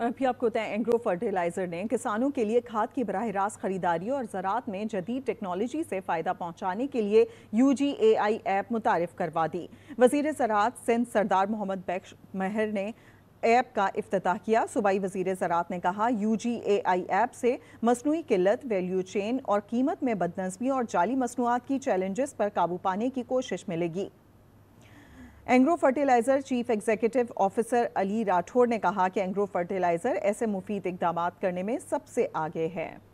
और अभी आपको बताएं एंग्रो फर्टिलाइजर ने किसानों के लिए खाद की बरह रास्त खरीदारी और ज़रात में जदीद टेक्नोलॉजी से फ़ायदा पहुंचाने के लिए you ji A I app मुतारफ करवा दी वजीर ज़रात सिंध सरदार मोहम्मद बैक्श महर ने ऐप का अफ्ताह किया सूबाई वजीर ज़रात ने कहा you ji A I app से मसनू किल्लत वैल्यू चेन और कीमत में बदनजमी और जाली मसनूआत की चैलेंजेस पर काबू पाने की कोशिश मिलेगी Engro fertiliser chief executive officer Ali Rathore ने कहा कि एंग्रो फर्टिलाइज़र ऐसे मुफीद इकदाम करने में सबसे आगे है